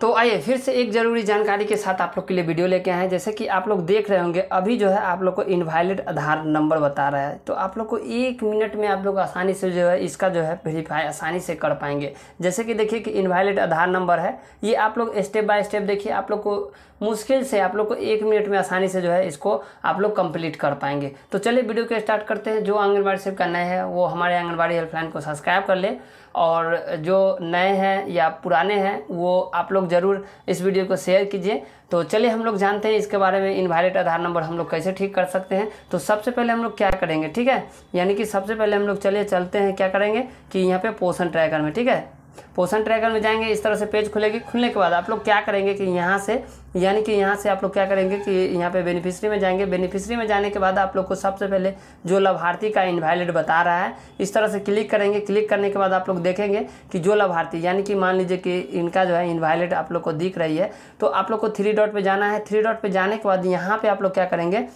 तो आइए फिर से एक ज़रूरी जानकारी के साथ आप लोग के लिए वीडियो लेके आए हैं जैसे कि आप लोग देख रहे होंगे अभी जो है आप लोग को इनवायलेट आधार नंबर बता रहा है तो आप लोग को एक मिनट में आप लोग आसानी से जो है इसका जो है वेरीफाई आसानी से कर पाएंगे जैसे कि देखिए कि इनवायलेट आधार नंबर है ये आप लोग स्टेप बाय स्टेप देखिए आप लोग को मुश्किल से आप लोग को एक मिनट में आसानी से जो है इसको आप लोग कंप्लीट कर पाएंगे तो चलिए वीडियो को स्टार्ट करते हैं जो आंगनबाड़ी सेव का नए है वो हमारे आंगनबाड़ी हेल्पलाइन को सब्सक्राइब कर ले और जो नए हैं या पुराने हैं वो आप लोग ज़रूर इस वीडियो को शेयर कीजिए तो चलिए हम लोग जानते हैं इसके बारे में इनवैलिड आधार नंबर हम लोग कैसे ठीक कर सकते हैं तो सबसे पहले हम लोग क्या करेंगे ठीक है यानी कि सबसे पहले हम लोग चलिए चलते हैं क्या करेंगे कि यहाँ पे पोषण ट्रैकर में ठीक है पोषण ट्रैकर में जाएंगे इस तरह से पेज खुलेगी खुलने के बाद आप लोग क्या करेंगे कि यहाँ से यानी कि यहाँ से आप लोग क्या करेंगे कि यहाँ पे बेनिफिशरी में जाएंगे बेनिफिशरी में जाने के बाद आप लोग को सबसे पहले जो लाभार्थी का इनवैलिड बता रहा है इस तरह से क्लिक करेंगे क्लिक करने के बाद आप लोग देखेंगे कि जो लाभार्थी यानी कि मान लीजिए कि इनका जो है इन्वैलिड आप लोग को दिख रही है तो आप लोग को थ्री डॉट पर जाना है थ्री डॉट पर जाने के बाद यहाँ पर आप लोग क्या करेंगे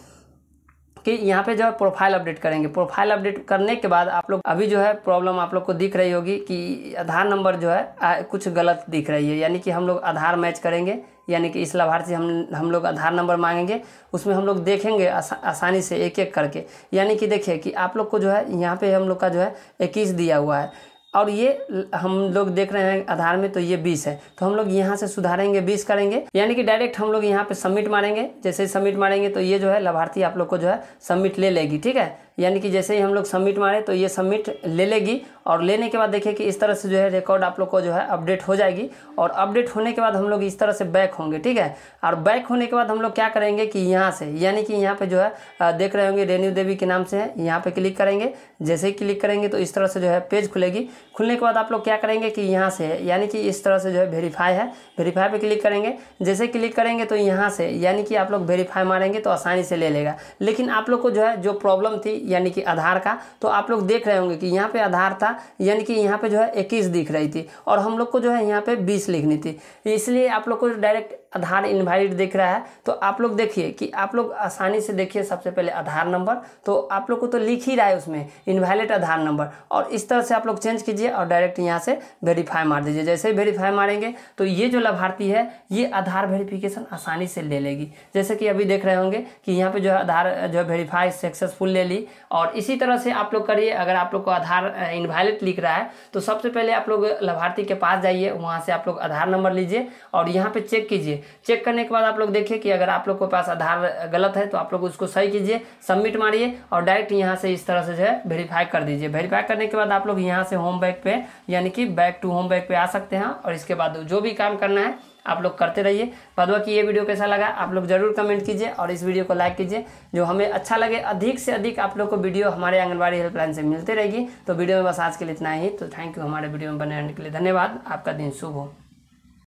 कि यहाँ पे जो है प्रोफाइल अपडेट करेंगे प्रोफाइल अपडेट करने के बाद आप लोग अभी जो है प्रॉब्लम आप लोग को दिख रही होगी कि आधार नंबर जो है आ, कुछ गलत दिख रही है यानी कि हम लोग आधार मैच करेंगे यानी कि इस लाभार्थी हम हम लोग आधार नंबर मांगेंगे उसमें हम लोग देखेंगे आसा, आसानी से एक एक करके यानी कि देखिए कि आप लोग को जो है यहाँ पे हम लोग का जो है इक्कीस दिया हुआ है और ये हम लोग देख रहे हैं आधार में तो ये बीस है तो हम लोग यहाँ से सुधारेंगे बीस करेंगे यानी कि डायरेक्ट हम लोग यहाँ पे सबमिट मारेंगे जैसे सबमिट मारेंगे तो ये जो है लाभार्थी आप लोग को जो है सबमिट ले लेगी ठीक है यानी कि जैसे ही हम लोग सबमिट मारें तो ये सबमिट ले लेगी और लेने के बाद देखिए कि इस तरह से जो है रिकॉर्ड आप लोग को जो है अपडेट हो जाएगी और अपडेट होने के बाद हम लोग इस तरह से बैक होंगे ठीक है और बैक होने के बाद हम लोग क्या करेंगे कि यहाँ से यानी कि यहाँ पे जो है देख रहे होंगे रेणु देवी के नाम से है यहाँ पे क्लिक करेंगे जैसे ही क्लिक करेंगे तो इस तरह से जो है पेज खुलेगी खुलने के बाद आप लोग क्या करेंगे कि यहाँ से यानी कि इस तरह से जो है वेरीफाई है वेरीफाई पर क्लिक करेंगे जैसे क्लिक करेंगे तो यहाँ से यानी कि आप लोग वेरीफाई मारेंगे तो आसानी से ले लेगा लेकिन आप लोग को जो है जो प्रॉब्लम थी यानी कि आधार का तो आप लोग देख रहे होंगे कि यहाँ पे आधार था यानी कि यहाँ पे जो है इक्कीस दिख रही थी और हम लोग को जो है यहाँ पे बीस लिखनी थी इसलिए आप लोग को डायरेक्ट आधार इन्वाइट दिख रहा है तो आप लोग देखिए कि आप लोग आसानी से देखिए सबसे पहले आधार नंबर तो आप लोग को तो लिख ही रहा है उसमें इन्वायलेट आधार नंबर और इस तरह से आप लोग चेंज कीजिए और डायरेक्ट यहाँ से वेरीफाई मार दीजिए जैसे ही वेरीफाई मारेंगे तो ये जो लाभार्थी है ये आधार वेरीफिकेशन आसानी से ले लेगी जैसे कि अभी देख रहे होंगे कि यहाँ पर जो है आधार जो है वेरीफाई सक्सेसफुल ले ली और इसी तरह से आप लोग करिए अगर आप लोग को आधार इनवैलिड लिख रहा है तो सबसे पहले आप लोग लाभार्थी के पास जाइए वहाँ से आप लोग आधार नंबर लीजिए और यहाँ पे चेक कीजिए चेक करने के बाद आप लोग देखिए कि अगर आप लोग के पास आधार गलत है तो आप लोग उसको सही कीजिए सबमिट मारिए और डायरेक्ट यहाँ से इस तरह से जो है वेरीफाई कर दीजिए वेरीफाई करने के बाद आप लोग यहाँ से होम बैक पे यानी कि बैक टू होम बैक पे आ सकते हैं और इसके बाद जो भी काम करना है आप लोग करते रहिए बाद बाकी ये वीडियो कैसा लगा आप लोग जरूर कमेंट कीजिए और इस वीडियो को लाइक कीजिए जो हमें अच्छा लगे अधिक से अधिक आप लोग को वीडियो हमारे आंगनबाड़ी हेल्पलाइन से मिलते रहेगी तो वीडियो में बस आज के लिए इतना ही तो थैंक यू हमारे वीडियो में बने रहने के लिए धन्यवाद आपका दिन शुभ हो